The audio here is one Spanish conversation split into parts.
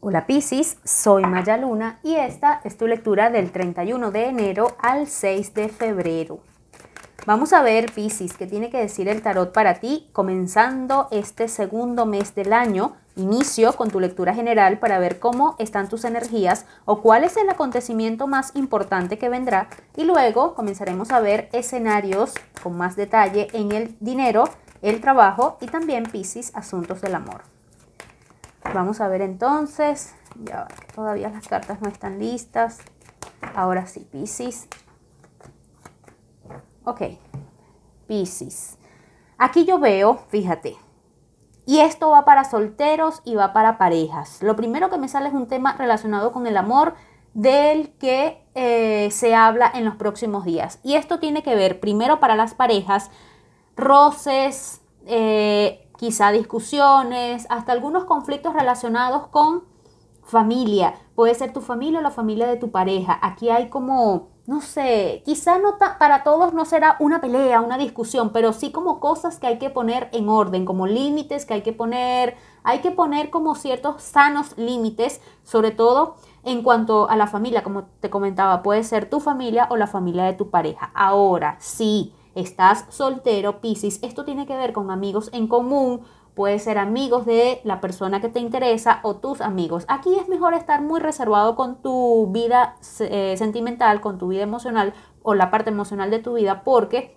Hola Piscis, soy Maya Luna y esta es tu lectura del 31 de enero al 6 de febrero. Vamos a ver Piscis qué tiene que decir el tarot para ti comenzando este segundo mes del año. Inicio con tu lectura general para ver cómo están tus energías o cuál es el acontecimiento más importante que vendrá y luego comenzaremos a ver escenarios con más detalle en el dinero, el trabajo y también Piscis asuntos del amor. Vamos a ver entonces. Ya todavía las cartas no están listas. Ahora sí, Pisces. Ok, Pisces. Aquí yo veo, fíjate, y esto va para solteros y va para parejas. Lo primero que me sale es un tema relacionado con el amor del que eh, se habla en los próximos días. Y esto tiene que ver primero para las parejas, roces, eh, quizá discusiones, hasta algunos conflictos relacionados con familia. Puede ser tu familia o la familia de tu pareja. Aquí hay como, no sé, quizá para todos no será una pelea, una discusión, pero sí como cosas que hay que poner en orden, como límites que hay que poner. Hay que poner como ciertos sanos límites, sobre todo en cuanto a la familia, como te comentaba, puede ser tu familia o la familia de tu pareja. Ahora, sí estás soltero, Piscis, esto tiene que ver con amigos en común, puede ser amigos de la persona que te interesa o tus amigos. Aquí es mejor estar muy reservado con tu vida eh, sentimental, con tu vida emocional o la parte emocional de tu vida porque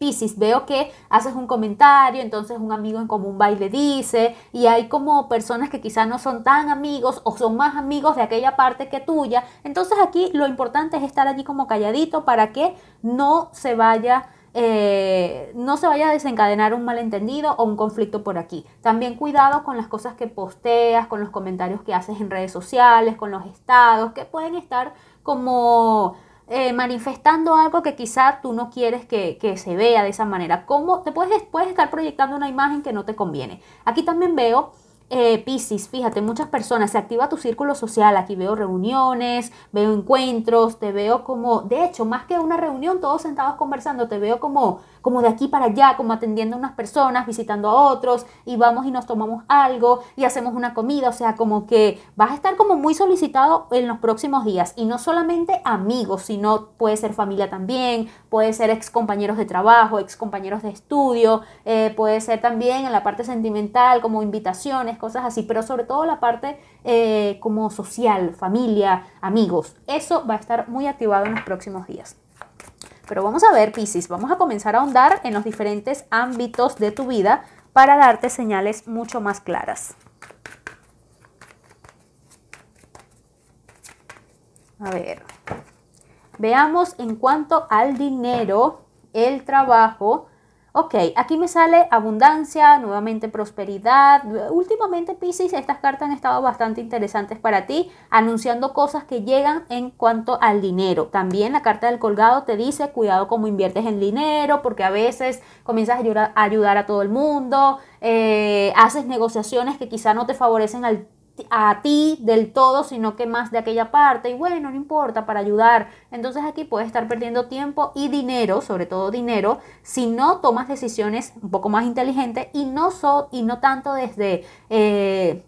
Piscis, veo que haces un comentario, entonces un amigo en común va y le dice, y hay como personas que quizás no son tan amigos o son más amigos de aquella parte que tuya. Entonces aquí lo importante es estar allí como calladito para que no se vaya eh, no se vaya a desencadenar un malentendido o un conflicto por aquí. También cuidado con las cosas que posteas, con los comentarios que haces en redes sociales, con los estados, que pueden estar como eh, manifestando algo que quizá tú no quieres que, se vea de esa manera. ¿Cómo te puedes, puedes estar proyectando una imagen que no te conviene? Aquí también veo eh, Piscis, fíjate, muchas personas, se activa tu círculo social, aquí veo reuniones, veo encuentros, te veo como, de hecho, más que una reunión, todos sentados conversando, te veo como como de aquí para allá, como atendiendo a unas personas, visitando a otros, y vamos y nos tomamos algo y hacemos una comida, o sea, como que vas a estar como muy solicitado en los próximos días, y no solamente amigos, sino puede ser familia también, puede ser ex compañeros de trabajo, ex compañeros de estudio, eh, puede ser también en la parte sentimental, como invitaciones, cosas así, pero sobre todo la parte eh, como social, familia, amigos, eso va a estar muy activado en los próximos días. Pero vamos a ver, Piscis, vamos a comenzar a ahondar en los diferentes ámbitos de tu vida para darte señales mucho más claras. A ver, veamos en cuanto al dinero, el trabajo, Ok, aquí me sale abundancia, nuevamente prosperidad. Últimamente, Pisces, estas cartas han estado bastante interesantes para ti, anunciando cosas que llegan en cuanto al dinero. También la carta del colgado te dice, cuidado cómo inviertes en dinero, porque a veces comienzas a ayudar a todo el mundo, eh, haces negociaciones que quizá no te favorecen al a ti del todo, sino que más de aquella parte. Y bueno, no importa, para ayudar. Entonces aquí puedes estar perdiendo tiempo y dinero, sobre todo dinero, si no tomas decisiones un poco más inteligentes y no, so, y no tanto desde... Eh,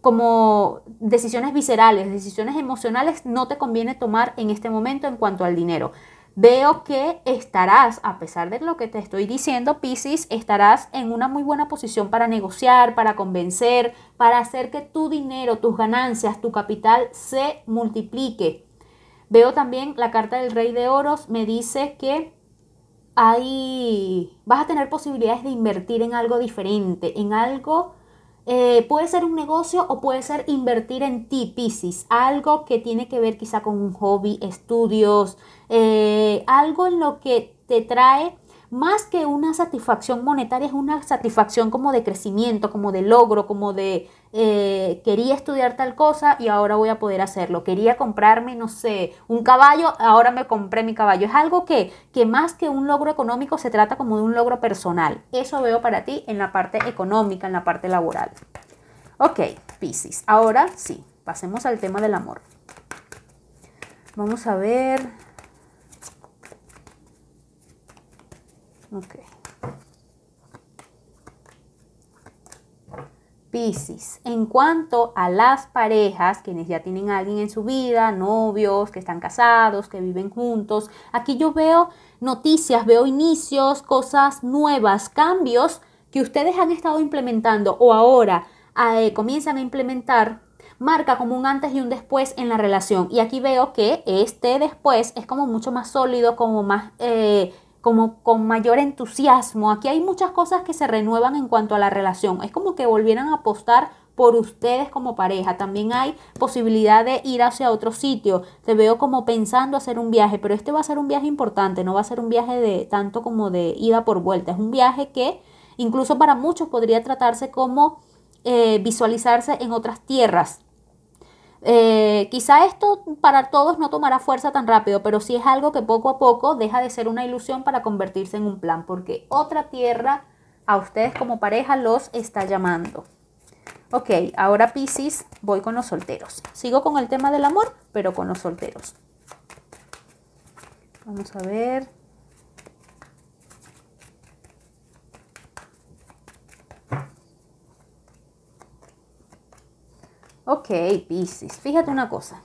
como decisiones viscerales, decisiones emocionales, no te conviene tomar en este momento en cuanto al dinero. Veo que estarás, a pesar de lo que te estoy diciendo, Pisces, estarás en una muy buena posición para negociar, para convencer, para hacer que tu dinero, tus ganancias, tu capital se multiplique. Veo también la carta del Rey de Oros, me dice que hay, vas a tener posibilidades de invertir en algo diferente, en algo eh, puede ser un negocio o puede ser invertir en ti, Pisces, algo que tiene que ver quizá con un hobby, estudios, eh, algo en lo que te trae más que una satisfacción monetaria, es una satisfacción como de crecimiento, como de logro, como de eh, quería estudiar tal cosa y ahora voy a poder hacerlo. Quería comprarme, no sé, un caballo, ahora me compré mi caballo. Es algo que, que más que un logro económico se trata como de un logro personal. Eso veo para ti en la parte económica, en la parte laboral. Ok, Pisces. Ahora sí, pasemos al tema del amor. Vamos a ver. Ok. Piscis, en cuanto a las parejas, quienes ya tienen a alguien en su vida, novios, que están casados, que viven juntos, aquí yo veo noticias, veo inicios, cosas nuevas, cambios que ustedes han estado implementando o ahora eh, comienzan a implementar, marca como un antes y un después en la relación. Y aquí veo que este después es como mucho más sólido, como más eh, como con mayor entusiasmo. Aquí hay muchas cosas que se renuevan en cuanto a la relación. Es como que volvieran a apostar por ustedes como pareja. También hay posibilidad de ir hacia otro sitio. Te veo como pensando hacer un viaje, pero este va a ser un viaje importante, no va a ser un viaje de tanto como de ida por vuelta. Es un viaje que incluso para muchos podría tratarse como eh, visualizarse en otras tierras eh, quizá esto para todos no tomará fuerza tan rápido, pero sí es algo que poco a poco deja de ser una ilusión para convertirse en un plan, porque otra tierra a ustedes como pareja los está llamando. Ok, ahora Pisces, voy con los solteros. Sigo con el tema del amor, pero con los solteros. Vamos a ver. Ok, Pisces, fíjate una cosa.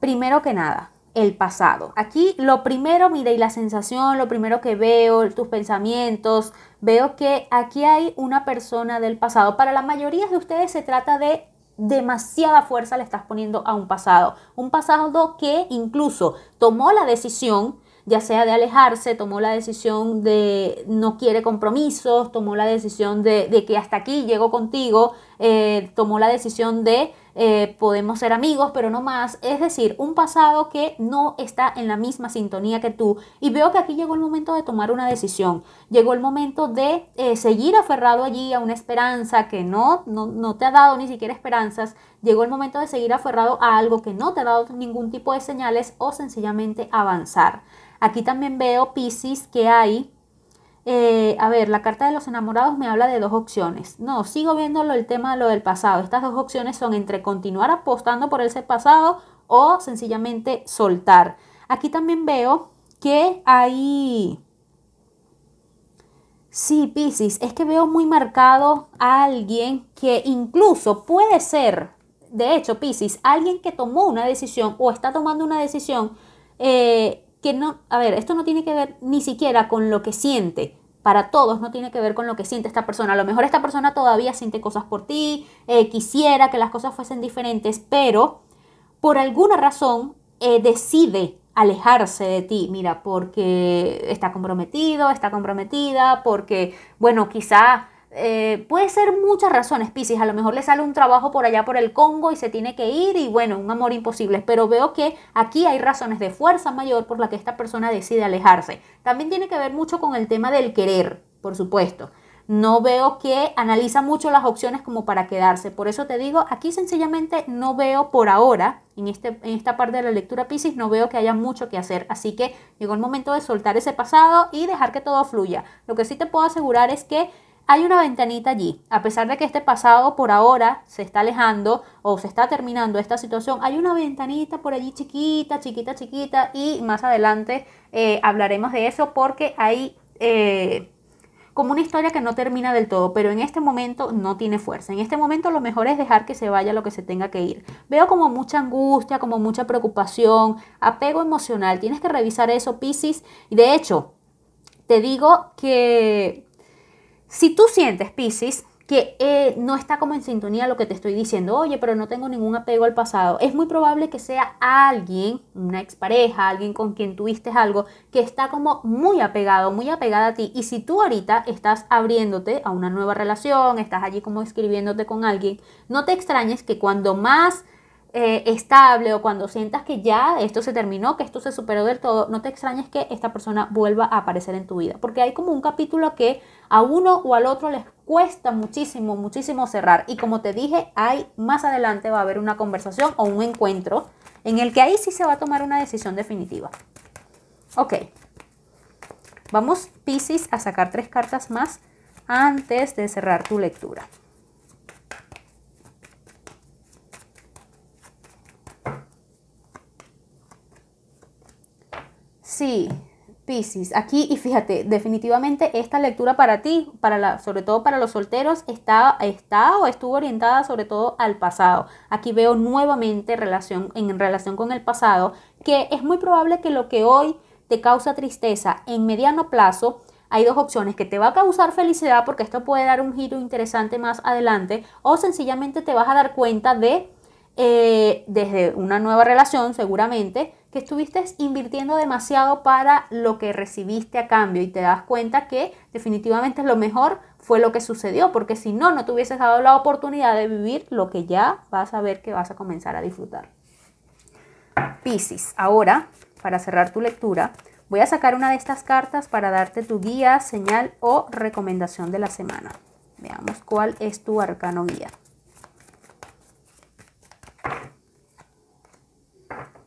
Primero que nada, el pasado. Aquí lo primero, mire, y la sensación, lo primero que veo, tus pensamientos, veo que aquí hay una persona del pasado. Para la mayoría de ustedes se trata de demasiada fuerza le estás poniendo a un pasado. Un pasado que incluso tomó la decisión ya sea de alejarse, tomó la decisión de no quiere compromisos, tomó la decisión de, de que hasta aquí llego contigo, eh, tomó la decisión de eh, podemos ser amigos, pero no más. Es decir, un pasado que no está en la misma sintonía que tú. Y veo que aquí llegó el momento de tomar una decisión. Llegó el momento de eh, seguir aferrado allí a una esperanza que no, no, no te ha dado ni siquiera esperanzas. Llegó el momento de seguir aferrado a algo que no te ha dado ningún tipo de señales o sencillamente avanzar. Aquí también veo, Pisces, que hay eh, a ver, la carta de los enamorados me habla de dos opciones. No, sigo viéndolo el tema de lo del pasado. Estas dos opciones son entre continuar apostando por ese pasado o sencillamente soltar. Aquí también veo que hay... Sí, Piscis, es que veo muy marcado a alguien que incluso puede ser, de hecho, Piscis, alguien que tomó una decisión o está tomando una decisión eh, que no, a ver, esto no tiene que ver ni siquiera con lo que siente. Para todos no tiene que ver con lo que siente esta persona. A lo mejor esta persona todavía siente cosas por ti, eh, quisiera que las cosas fuesen diferentes, pero por alguna razón eh, decide alejarse de ti, mira, porque está comprometido, está comprometida, porque, bueno, quizá eh, puede ser muchas razones, Pisces. A lo mejor le sale un trabajo por allá por el Congo y se tiene que ir y bueno, un amor imposible. Pero veo que aquí hay razones de fuerza mayor por la que esta persona decide alejarse. También tiene que ver mucho con el tema del querer, por supuesto. No veo que analiza mucho las opciones como para quedarse. Por eso te digo, aquí sencillamente no veo por ahora, en, este, en esta parte de la lectura Pisces, no veo que haya mucho que hacer. Así que llegó el momento de soltar ese pasado y dejar que todo fluya. Lo que sí te puedo asegurar es que hay una ventanita allí. A pesar de que este pasado por ahora se está alejando o se está terminando esta situación, hay una ventanita por allí chiquita, chiquita, chiquita. Y más adelante eh, hablaremos de eso porque hay eh, como una historia que no termina del todo, pero en este momento no tiene fuerza. En este momento lo mejor es dejar que se vaya lo que se tenga que ir. Veo como mucha angustia, como mucha preocupación, apego emocional. Tienes que revisar eso, Piscis. De hecho, te digo que si tú sientes, Pisces, que eh, no está como en sintonía lo que te estoy diciendo, oye, pero no tengo ningún apego al pasado, es muy probable que sea alguien, una expareja, alguien con quien tuviste algo, que está como muy apegado, muy apegada a ti. Y si tú ahorita estás abriéndote a una nueva relación, estás allí como escribiéndote con alguien, no te extrañes que cuando más eh, estable o cuando sientas que ya esto se terminó, que esto se superó del todo, no te extrañes que esta persona vuelva a aparecer en tu vida, porque hay como un capítulo que a uno o al otro les cuesta muchísimo, muchísimo cerrar. Y como te dije, hay más adelante va a haber una conversación o un encuentro en el que ahí sí se va a tomar una decisión definitiva. Ok, vamos Pisces a sacar tres cartas más antes de cerrar tu lectura. Sí, Pisces, aquí y fíjate, definitivamente esta lectura para ti, para la, sobre todo para los solteros, está, o estuvo orientada sobre todo al pasado. Aquí veo nuevamente relación, en relación con el pasado que es muy probable que lo que hoy te causa tristeza en mediano plazo, hay dos opciones, que te va a causar felicidad porque esto puede dar un giro interesante más adelante o sencillamente te vas a dar cuenta de, eh, desde una nueva relación seguramente, que estuviste invirtiendo demasiado para lo que recibiste a cambio y te das cuenta que definitivamente lo mejor fue lo que sucedió, porque si no, no te hubieses dado la oportunidad de vivir lo que ya vas a ver que vas a comenzar a disfrutar. Piscis, ahora, para cerrar tu lectura, voy a sacar una de estas cartas para darte tu guía, señal o recomendación de la semana. Veamos cuál es tu arcano guía.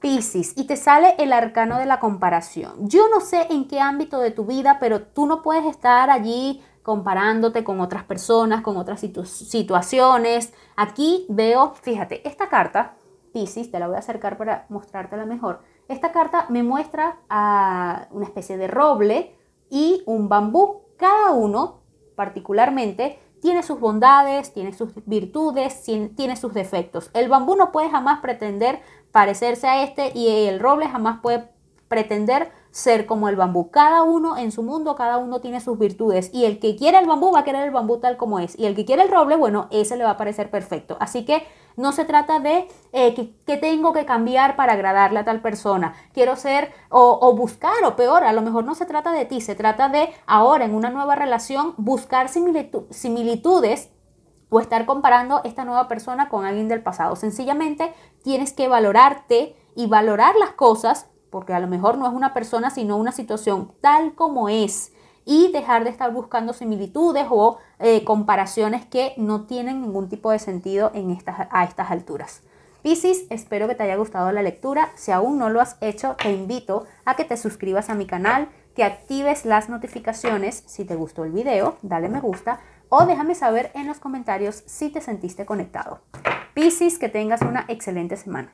Pisces, y te sale el arcano de la comparación. Yo no sé en qué ámbito de tu vida, pero tú no puedes estar allí comparándote con otras personas, con otras situaciones. Aquí veo, fíjate, esta carta, Pisces, te la voy a acercar para mostrártela mejor. Esta carta me muestra a una especie de roble y un bambú. Cada uno, particularmente, tiene sus bondades, tiene sus virtudes, tiene sus defectos. El bambú no puede jamás pretender parecerse a este y el roble jamás puede pretender ser como el bambú. Cada uno en su mundo, cada uno tiene sus virtudes. Y el que quiere el bambú va a querer el bambú tal como es. Y el que quiere el roble, bueno, ese le va a parecer perfecto. Así que no se trata de eh, que, tengo que cambiar para agradarle a tal persona. Quiero ser o, buscar o peor. A lo mejor no se trata de ti, se trata de ahora en una nueva relación buscar similitudes o estar comparando esta nueva persona con alguien del pasado. Sencillamente tienes que valorarte y valorar las cosas porque a lo mejor no es una persona, sino una situación tal como es, y dejar de estar buscando similitudes o eh, comparaciones que no tienen ningún tipo de sentido en estas, a estas alturas. Piscis, espero que te haya gustado la lectura. Si aún no lo has hecho, te invito a que te suscribas a mi canal, que actives las notificaciones. Si te gustó el video, dale me gusta o déjame saber en los comentarios si te sentiste conectado. Piscis, que tengas una excelente semana.